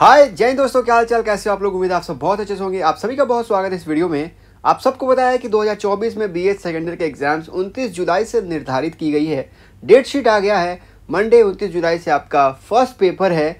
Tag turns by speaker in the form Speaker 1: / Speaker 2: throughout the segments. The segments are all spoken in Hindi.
Speaker 1: हाय जय दोस्तों क्या हाल चाल कैसे हो आप लोग उम्मीद आप सब बहुत अच्छे से होंगे आप सभी का बहुत स्वागत है इस वीडियो में आप सबको बताया कि 2024 में बी एच सेकेंडरी के एग्जाम्स 29 जुलाई से निर्धारित की गई है डेट शीट आ गया है मंडे 29 जुलाई से आपका फर्स्ट पेपर है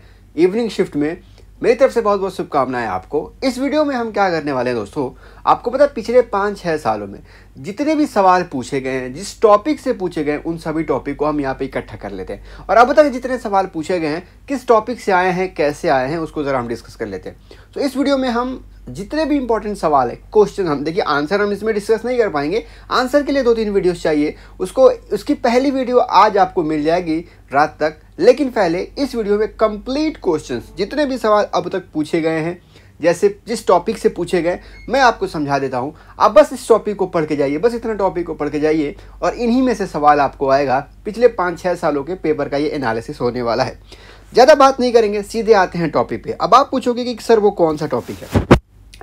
Speaker 1: इवनिंग शिफ्ट में मेरी तरफ से बहुत बहुत शुभकामनाएं आपको इस वीडियो में हम क्या करने वाले हैं दोस्तों आपको पता है पिछले पाँच छः सालों में जितने भी सवाल पूछे गए हैं जिस टॉपिक से पूछे गए उन सभी टॉपिक को हम यहाँ पे इकट्ठा कर लेते हैं और अब तक जितने सवाल पूछे गए हैं किस टॉपिक से आए हैं कैसे आए हैं उसको ज़रा हम डिस्कस कर लेते हैं तो इस वीडियो में हम जितने भी इंपॉर्टेंट सवाल है क्वेश्चन हम देखिए आंसर हम इसमें डिस्कस नहीं कर पाएंगे आंसर के लिए दो तीन वीडियोस चाहिए उसको उसकी पहली वीडियो आज आपको मिल जाएगी रात तक लेकिन पहले इस वीडियो में कंप्लीट क्वेश्चंस जितने भी सवाल अब तक पूछे गए हैं जैसे जिस टॉपिक से पूछे गए मैं आपको समझा देता हूँ आप बस इस टॉपिक को पढ़ के जाइए बस इतना टॉपिक को पढ़ के जाइए और इन्हीं में से सवाल आपको आएगा पिछले पाँच छः सालों के पेपर का ये एनालिसिस होने वाला है ज़्यादा बात नहीं करेंगे सीधे आते हैं टॉपिक पे अब आप पूछोगे कि सर वो कौन सा टॉपिक है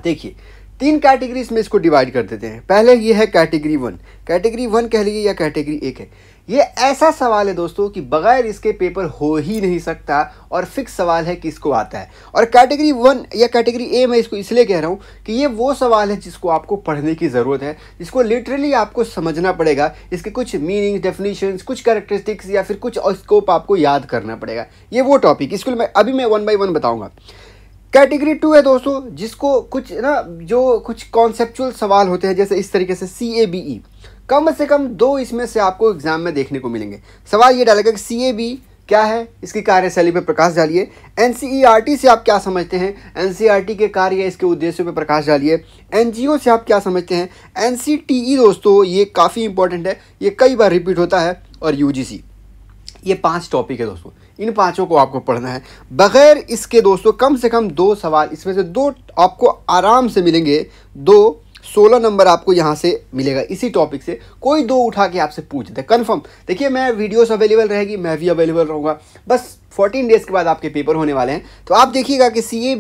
Speaker 1: देखिए तीन कैटेगरीज में इसको डिवाइड कर देते हैं पहले ये है कैटेगरी वन कैटेगरी वन कह लीजिए या कैटेगरी एक है ये ऐसा सवाल है दोस्तों कि बगैर इसके पेपर हो ही नहीं सकता और फिक्स सवाल है कि इसको आता है और कैटेगरी वन या कैटेगरी ए मैं इसको इसलिए कह रहा हूँ कि ये वो सवाल है जिसको आपको पढ़ने की ज़रूरत है जिसको लिटरली आपको समझना पड़ेगा इसके कुछ मीनिंग डेफिनेशंस कुछ करेक्टरिस्टिक्स या फिर कुछ स्कोप आपको याद करना पड़ेगा ये वो टॉपिक इसको मैं अभी मैं वन बाई वन बताऊँगा कैटेगरी टू है दोस्तों जिसको कुछ ना जो कुछ कॉन्सेप्चुअल सवाल होते हैं जैसे इस तरीके से सी ए बी ई कम से कम दो इसमें से आपको एग्जाम में देखने को मिलेंगे सवाल ये डालेगा कि सी ए बी क्या है इसकी कार्यशैली पर प्रकाश डालिए N C E R T से आप क्या समझते हैं एन सी आर टी के कार्य इसके उद्देश्यों पर प्रकाश डालिए एन जी ओ से आप क्या समझते हैं एन सी टी ई दोस्तों ये काफ़ी इंपॉर्टेंट है ये कई बार रिपीट होता है और यू जी सी ये पाँच टॉपिक है दोस्तों इन पाँचों को आपको पढ़ना है बग़ैर इसके दोस्तों कम से कम दो सवाल इसमें से दो आपको आराम से मिलेंगे दो सोलह नंबर आपको यहाँ से मिलेगा इसी टॉपिक से कोई दो उठा के आपसे पूछ दे कन्फर्म देखिए मैं वीडियोस अवेलेबल रहेगी मैं भी अवेलेबल रहूँगा बस 14 डेज़ के बाद आपके पेपर होने वाले हैं तो आप देखिएगा कि C A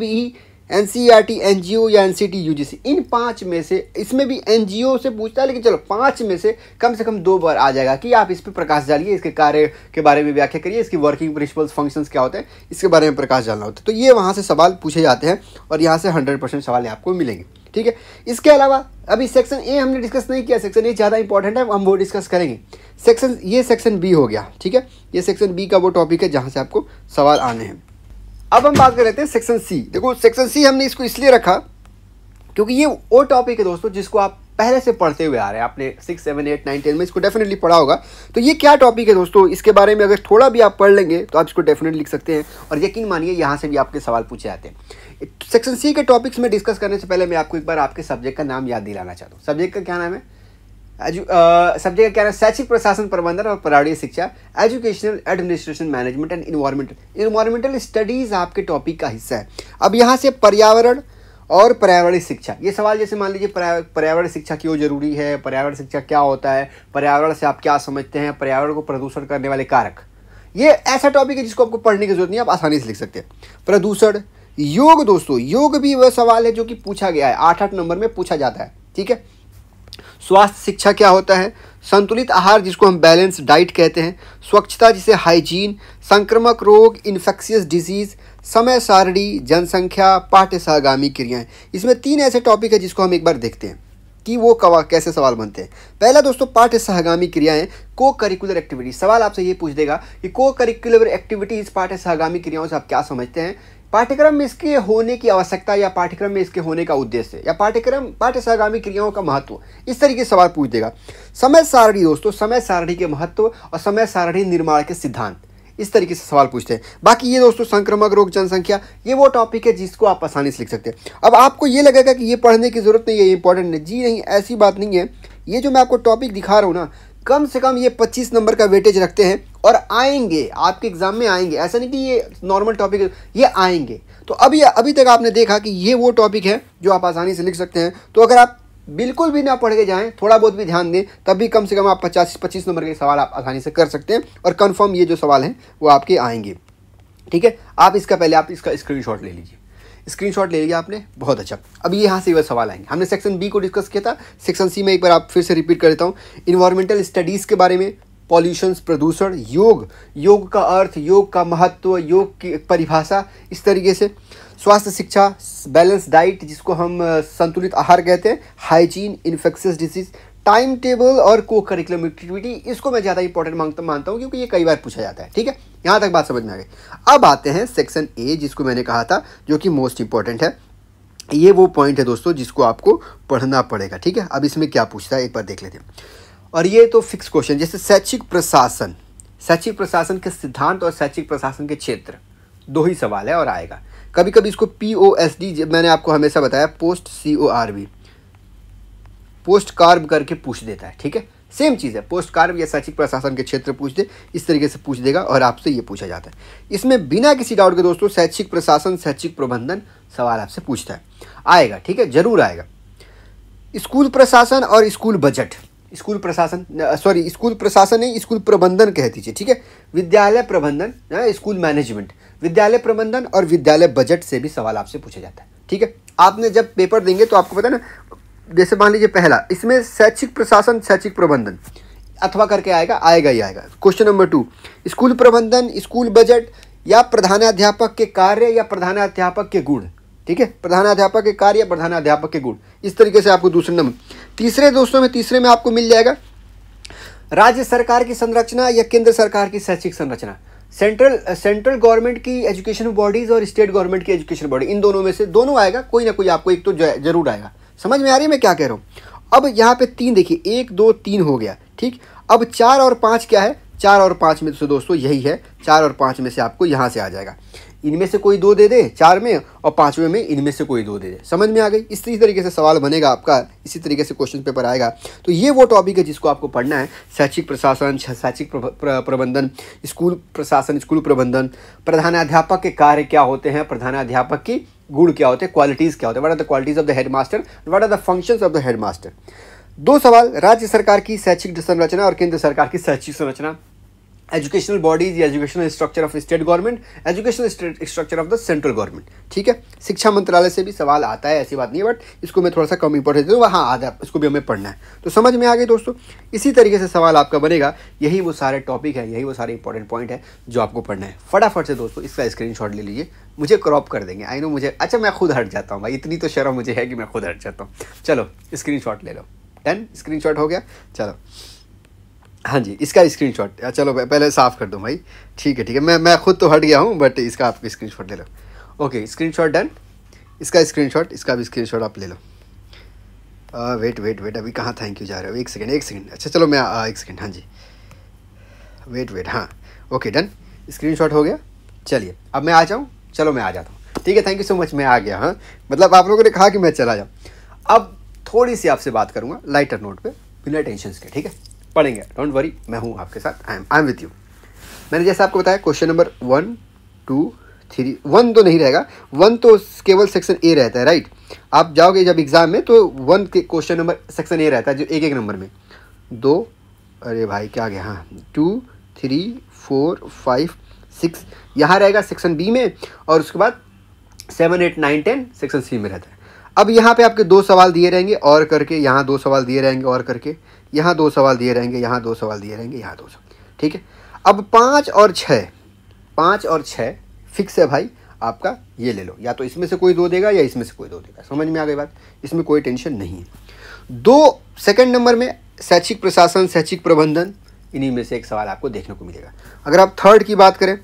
Speaker 1: N C R T N G O N C T U G C सी इन पाँच में से इसमें भी एन जी ओ से पूछता है लेकिन चलो पाँच में से कम से कम दो बार आ जाएगा कि आप इस पर प्रकाश डालिए इसके कार्य के बारे में व्याख्या करिए इसकी वर्किंग प्रिंसिपल्स फंक्शंस क्या होते हैं इसके बारे में प्रकाश डालना होता है तो ये वहाँ से सवाल पूछे जाते हैं और यहाँ से हंड्रेड परसेंट सवाल आपको मिलेंगे ठीक है इसके अलावा अभी सेक्शन ए हमने डिस्कस नहीं किया सेक्शन ए ज़्यादा इंपॉर्टेंट है हम वो डिस्कस करेंगे सेक्शन ये सेक्शन बी हो गया ठीक है ये सेक्शन बी का वो टॉपिक है जहाँ से आपको सवाल आने हैं अब हम बात कर लेते हैं सेक्शन सी देखो सेक्शन सी हमने इसको इसलिए रखा क्योंकि ये वो टॉपिक है दोस्तों जिसको आप पहले से पढ़ते हुए आ रहे हैं आपने six seven eight nine ten में इसको डेफिनेटली पढ़ा होगा तो ये क्या टॉपिक है दोस्तों इसके बारे में अगर थोड़ा भी आप पढ़ लेंगे तो आप इसको डेफिनेटली लिख सकते हैं और यकीन मानिए यहाँ से भी आपके सवाल पूछे जाते हैं सेक्शन सी के टॉपिक्स में डिस्कस करने से पहले मैं आपको एक बार आपके सब्जेक्ट का नाम याद दिलाना चाहता हूँ सब्जेक्ट का क्या नाम है सब्जेक्ट uh, क्या है शैक्षिक प्रशासन प्रबंधन और पराड़ी शिक्षा educational administration management and environmental environmental studies आपके टॉपिक का हिस्सा है अब यहाँ से पर्यावरण और पर्यावरण शिक्षा ये सवाल जैसे मान लीजिए पर्यावरण शिक्षा क्यों जरूरी है पर्यावरण शिक्षा क्या होता है पर्यावरण से आप क्या समझते हैं पर्यावरण को प्रदूषण करने वाले कारक ये ऐसा टॉपिक है जिसको आपको पढ़ने की जरूरत नहीं आप आसानी से लिख सकते हैं प्रदूषण योग दोस्तों योग भी वह सवाल है जो कि पूछा गया है आठ आठ नंबर में पूछा जाता है ठीक है स्वास्थ्य शिक्षा क्या होता है संतुलित आहार जिसको हम बैलेंस डाइट कहते हैं स्वच्छता जिसे हाइजीन संक्रमक रोग इन्फेक्शियस डिजीज़ समय सारणी जनसंख्या पाठ्य सहगामी क्रियाएं इसमें तीन ऐसे टॉपिक है जिसको हम एक बार देखते हैं कि वो कवा कैसे सवाल बनते हैं पहला दोस्तों पाठ्य सहगामी क्रियाएं को करिकुलर एक्टिविटीज़ सवाल आपसे ये पूछ देगा कि को करिकुलर एक्टिविटीज़ पाठ्य सहगामी क्रियाओं से आप क्या समझते हैं पाठ्यक्रम में इसके होने की आवश्यकता या पाठ्यक्रम में इसके होने का उद्देश्य या पाठ्यक्रम पाठ्य सहगामी क्रियाओं का महत्व इस तरीके से सवाल पूछ देगा समय सारणी दोस्तों समय सारणी के महत्व और समय सारणी निर्माण के सिद्धांत इस तरीके से सवाल पूछते हैं बाकी ये दोस्तों संक्रमक रोग जनसंख्या ये वो टॉपिक है जिसको आप आसानी से लिख सकते हैं अब आपको ये लगेगा कि ये पढ़ने की ज़रूरत नहीं है ये इंपॉर्टेंट नहीं जी नहीं ऐसी बात नहीं है ये जो मैं आपको टॉपिक दिखा रहा हूँ ना कम से कम ये 25 नंबर का वेटेज रखते हैं और आएंगे आपके एग्ज़ाम में आएंगे ऐसा नहीं कि ये नॉर्मल टॉपिक ये आएंगे तो अभी अभी तक आपने देखा कि ये वो टॉपिक है जो आप आसानी से लिख सकते हैं तो अगर आप बिल्कुल भी ना पढ़ के जाएं थोड़ा बहुत भी ध्यान दें तब भी कम से कम आप पचास पच्चीस नंबर के सवाल आप आसानी से कर सकते हैं और कन्फर्म ये जो सवाल हैं वो आपके आएंगे ठीक है आप इसका पहले आप इसका स्क्रीन ले लीजिए स्क्रीनशॉट ले लिया आपने बहुत अच्छा अब ये यहाँ से वह सवाल आएंगे हमने सेक्शन बी को डिस्कस किया था सेक्शन सी में एक बार आप फिर से रिपीट कर देता हूँ इन्वायरमेंटल स्टडीज़ के बारे में पॉल्यूशंस प्रदूषण योग योग का अर्थ योग का महत्व योग की परिभाषा इस तरीके से स्वास्थ्य शिक्षा बैलेंस डाइट जिसको हम संतुलित आहार कहते हैं hygiene infectious disease time table और को करिकुलम एक्टिविटी इसको मैं ज़्यादा इंपॉर्टेंट मांगता मानता हूँ क्योंकि ये कई बार पूछा जाता है ठीक है यहाँ तक बात समझ में आ गई अब आते हैं सेक्शन ए जिसको मैंने कहा था जो कि मोस्ट इंपॉर्टेंट है ये वो पॉइंट है दोस्तों जिसको आपको पढ़ना पड़ेगा ठीक है अब इसमें क्या पूछता है एक बार देख लेते हैं और ये तो फिक्स क्वेश्चन जैसे शैक्षिक प्रशासन शैक्षिक प्रशासन के सिद्धांत और शैक्षिक प्रशासन के क्षेत्र दो ही सवाल है और आएगा कभी कभी इसको पी ओ एस डी मैंने आपको हमेशा बताया post C O R B post corb करके पूछ देता है ठीक है सेम चीज़ है पोस्ट कार्ब या शैक्षिक प्रशासन के क्षेत्र पूछ दे इस तरीके से पूछ देगा और आपसे ये पूछा जाता है इसमें बिना किसी डाउट के दोस्तों शैक्षिक प्रशासन शैक्षिक प्रबंधन सवाल आपसे पूछता है आएगा ठीक है जरूर आएगा स्कूल प्रशासन और स्कूल बजट स्कूल प्रशासन सॉरी स्कूल प्रशासन नहीं स्कूल प्रबंधन कह दीजिए ठीक है विद्यालय प्रबंधन स्कूल मैनेजमेंट विद्यालय प्रबंधन और विद्यालय बजट से भी सवाल आपसे पूछा जाता है ठीक है आपने जब पेपर देंगे तो आपको पता ना जैसे मान लीजिए पहला इसमें शैक्षिक प्रशासन शैक्षिक प्रबंधन अथवा करके आएगा आएगा ही आएगा क्वेश्चन नंबर टू स्कूल प्रबंधन स्कूल बजट या प्रधानाध्यापक के कार्य या प्रधानाध्यापक के गुण ठीक है प्रधानाध्यापक के कार्य या प्रधानाध्यापक के गुण इस तरीके से आपको दूसरे नंबर तीसरे दोस्तों में तीसरे में आपको मिल जाएगा राज्य सरकार की संरचना या केंद्र सरकार की शैक्षिक संरचना सेंट्रल सेंट्रल गवर्नमेंट की एजुकेशन बॉडीज़ और स्टेट गवर्नमेंट की एजुकेशन बॉडी इन दोनों में से दोनों आएगा कोई ना कोई आपको एक तो जरूर आएगा समझ में आ रही है मैं क्या कह रहा हूँ अब यहाँ पे तीन देखिए एक दो तीन हो गया ठीक अब चार और पाँच क्या है चार और पाँच में से दोस्तों यही है चार और पाँच में से आपको यहाँ से आ जाएगा इनमें से कोई दो दे दे चार में और पाँचवें में इनमें से कोई दो दे दे समझ में आ गई इसी तरीके से सवाल बनेगा आपका इसी तरीके से क्वेश्चन पेपर आएगा तो ये वो टॉपिक है जिसको आपको पढ़ना है शैक्षिक प्रशासन शैक्षिक प्रबंधन स्कूल प्रशासन स्कूल प्रबंधन प्रधानाध्यापक के कार्य क्या होते हैं प्रधानाध्यापक की गुण क्या होते हैं क्वालिटीज़ क्या होते हैं what are the qualities of the headmaster what are the functions of the headmaster दो सवाल राज्य सरकार की शैक्षिक संरचना और केंद्र सरकार की शैक्षिक संरचना एजुकेशनल बॉडीज या educational structure of state government educational structure of the central government ठीक है शिक्षा मंत्रालय से भी सवाल आता है ऐसी बात नहीं है बट इसको मैं थोड़ा सा कम इंपॉर्टेंस देता हूँ हाँ जाए इसको भी हमें पढ़ना है तो समझ में आ गई दोस्तों इसी तरीके से सवाल आपका बनेगा यही वो सारे टॉपिक है यही वो सारे इंपॉर्टेंट पॉइंट है जो आपको पढ़ना है फटाफट से दोस्तों इसका स्क्रीन ले लीजिए मुझे क्रॉप कर देंगे आई नो मुझे अच्छा मैं खुद हट जाता हूँ भाई इतनी तो शर्म मुझे है कि मैं खुद हट जाता हूँ चलो स्क्रीन ले लो डन स्क्रीन हो गया चलो हाँ जी इसका स्क्रीन अच्छा, शॉट चलो पहले साफ़ कर दो भाई ठीक है ठीक है मैं मैं खुद तो हट गया हूँ बट इसका आप स्क्रीन शॉट ले लो ओके स्क्रीन शॉट डन इसका स्क्रीन शॉट इसका भी स्क्रीन शॉट आप ले लो आ, वेट वेट वेट अभी कहाँ थैंक यू जा रहे हो एक सेकेंड एक सेकेंड अच्छा चलो मैं आ, एक सेकेंड हाँ जी वेट वेट हाँ ओके डन स्क्रीन शॉट हो गया चलिए अब मैं आ जाऊँ चलो मैं आ जाता हूँ ठीक है थैंक यू सो मच मैं आ गया हाँ मतलब आप लोगों ने कहा कि मैं चला जाऊँ अब थोड़ी सी आपसे बात करूँगा लाइटर नोट पर बिना टेंशन के ठीक है पढ़ेंगे डोंट वरी मैं हूँ आपके साथ I am I am with you मैंने जैसे आपको बताया question number one two three one तो नहीं रहेगा वन तो केवल सेक्शन ए रहता है राइट आप जाओगे जब एग्ज़ाम में तो वन के क्वेश्चन नंबर सेक्शन ए रहता है जो एक एक नंबर में दो अरे भाई क्या गया हाँ two three four five six यहाँ रहेगा सेक्शन बी में और उसके बाद seven eight nine ten section C में रहता है अब यहाँ पे आपके दो सवाल दिए रहेंगे और करके यहाँ दो सवाल दिए रहेंगे और करके यहाँ दो सवाल दिए रहेंगे यहाँ दो सवाल दिए रहेंगे यहाँ दो सवाल ठीक है अब पाँच और छः पाँच और छः फिक्स है भाई आपका ये ले लो या तो इसमें से कोई दो देगा या इसमें से कोई दो देगा समझ में आ गई बात इसमें कोई टेंशन नहीं है दो सेकंड नंबर में शैक्षिक प्रशासन शैक्षिक प्रबंधन इन्हीं में से एक सवाल आपको देखने को मिलेगा अगर आप थर्ड की बात करें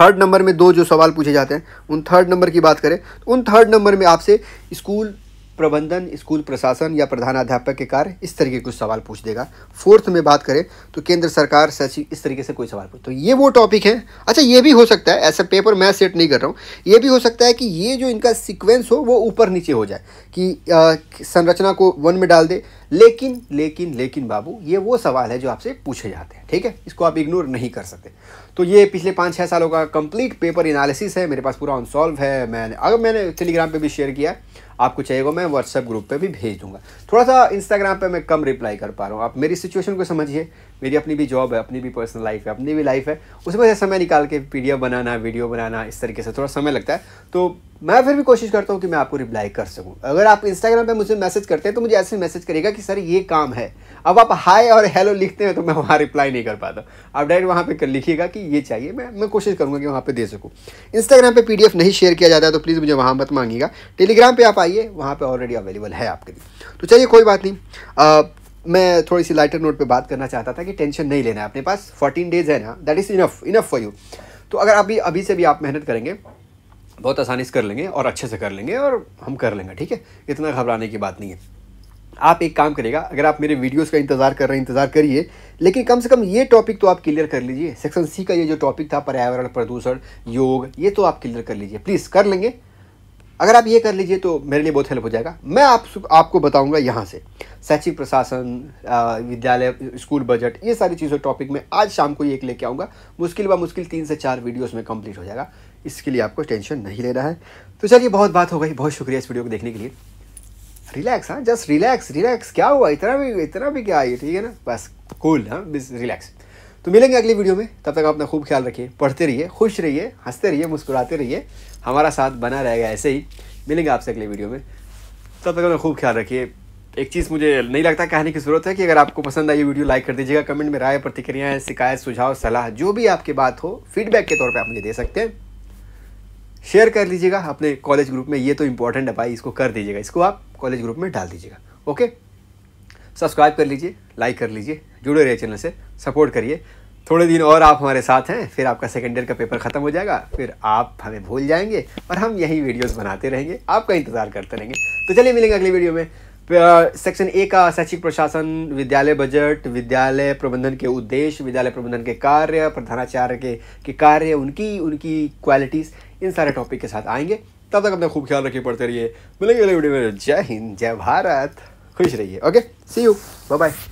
Speaker 1: थर्ड नंबर में दो जो सवाल पूछे जाते हैं उन थर्ड नंबर की बात करें तो उन थर्ड नंबर में आपसे स्कूल प्रबंधन स्कूल प्रशासन या प्रधानाध्यापक के कार्य इस तरीके के कुछ सवाल पूछ देगा फोर्थ में बात करें तो केंद्र सरकार सचिव इस तरीके से कोई सवाल पूछ तो ये वो टॉपिक है अच्छा ये भी हो सकता है ऐसा पेपर मैं सेट नहीं कर रहा हूँ ये भी हो सकता है कि ये जो इनका सिक्वेंस हो वो ऊपर नीचे हो जाए कि आ, संरचना को वन में डाल दे लेकिन लेकिन लेकिन बाबू ये वो सवाल है जो आपसे पूछे जाते हैं ठीक है इसको आप इग्नोर नहीं कर सकते तो ये पिछले पाँच छः सालों का कंप्लीट पेपर एनालिसिस है मेरे पास पूरा अनसॉल्व है मैंने अगर मैंने टेलीग्राम पर भी शेयर किया आपको चाहिए मैं व्हाट्सएप ग्रुप पे भी भेज दूंगा थोड़ा सा इंस्टाग्राम पे मैं कम रिप्लाई कर पा रहा हूँ आप मेरी सिचुएशन को समझिए मेरी अपनी भी जॉब है अपनी भी पर्सनल लाइफ है अपनी भी लाइफ है उसमें समय निकाल के पी बनाना वीडियो बनाना इस तरीके से थोड़ा समय लगता है तो मैं फिर भी कोशिश करता हूँ कि मैं आपको रिप्लाई कर सकूँ अगर आप इंस्टाग्राम पे मुझे मैसेज करते हैं तो मुझे ऐसे मैसेज करेगा कि सर ये काम है अब आप हाय और हेलो लिखते हैं तो मैं वहाँ रिप्लाई नहीं कर पाता आप डायरेक्ट वहाँ पर लिखिएगा कि ये चाहिए मैं मैं कोशिश करूँगा कि वहाँ पे दे सकूँ इंस्टाग्राम डी एफ नहीं शेयर किया जाता है तो प्लीज़ मुझे वहाँ मत मांगिएगा टेलीग्राम पर आप आइए वहाँ पर ऑलरेडी अवेलेबल है आपके लिए तो चलिए कोई बात नहीं मैं थोड़ी सी लाइटर नोट पे बात करना चाहता था कि टेंशन नहीं लेना है अपने पास 14 डेज है ना that is enough enough for you तो अगर अभी अभी से भी आप मेहनत करेंगे बहुत आसानी से कर लेंगे और अच्छे से कर लेंगे और हम कर लेंगे ठीक है इतना घबराने की बात नहीं है आप एक काम करिएगा अगर आप मेरे वीडियोस का इंतज़ार कर रहे हैं इंतज़ार करिए लेकिन कम से कम ये टॉपिक तो आप क्लियर कर लीजिए सेक्शन सी का ये जो टॉपिक था पर्यावरण प्रदूषण योग ये तो आप क्लियर कर लीजिए प्लीज़ कर लेंगे अगर आप ये कर लीजिए तो मेरे लिए बहुत हेल्प हो जाएगा मैं आप आपको बताऊंगा यहाँ से शैक्षिक प्रशासन विद्यालय स्कूल बजट ये सारी चीज़ों टॉपिक में आज शाम को ये एक लेके आऊँगा मुश्किल बा मुश्किल तीन से चार वीडियोस में कंप्लीट हो जाएगा इसके लिए आपको टेंशन नहीं लेना है तो चलिए बहुत बात हो गई बहुत शुक्रिया इस वीडियो को देखने के लिए रिलैक्स हाँ जस्ट रिलैक्स रिलैक्स क्या हुआ इतना भी इतना भी क्या है ठीक है ना बस कूल हाँ बस रिलैक्स तो मिलेंगे अगली वीडियो में तब तक अपना खूब ख्याल रखिए पढ़ते रहिए खुश रहिए हंसते रहिए मुस्कुराते रहिए हमारा साथ बना रहेगा ऐसे ही मिलेंगे आपसे अगले वीडियो में तब तक अपना खूब ख्याल रखिए एक चीज़ मुझे नहीं लगता कहने की ज़रूरत है कि अगर आपको पसंद आई वीडियो लाइक कर दीजिएगा कमेंट में राय प्रतिक्रियाएँ शिकायत सुझाव सलाह जो भी आपकी बात हो फीडबैक के तौर पर आप मुझे दे सकते हैं शेयर कर लीजिएगा अपने कॉलेज ग्रुप में ये तो इंपॉर्टेंट है भाई इसको कर दीजिएगा इसको आप कॉलेज ग्रुप में डाल दीजिएगा ओके सब्सक्राइब कर लीजिए लाइक कर लीजिए जुड़े रहिए चैनल से सपोर्ट करिए थोड़े दिन और आप हमारे साथ हैं फिर आपका सेकेंड ईयर का पेपर ख़त्म हो जाएगा फिर आप हमें भूल जाएंगे और हम यही वीडियोस बनाते रहेंगे आपका इंतज़ार करते रहेंगे तो चलिए मिलेंगे अगली वीडियो में सेक्शन ए का शैक्षिक प्रशासन विद्यालय बजट विद्यालय प्रबंधन के उद्देश्य विद्यालय प्रबंधन के कार्य प्रधानाचार्य के, के कार्य उनकी उनकी क्वालिटीज़ इन सारे टॉपिक के साथ आएंगे तब तक अपना खूब ख्याल रखिए पढ़ते रहिए मिलेंगे अगले वीडियो में जय हिंद जय भारत खुश रहिए okay see you bye bye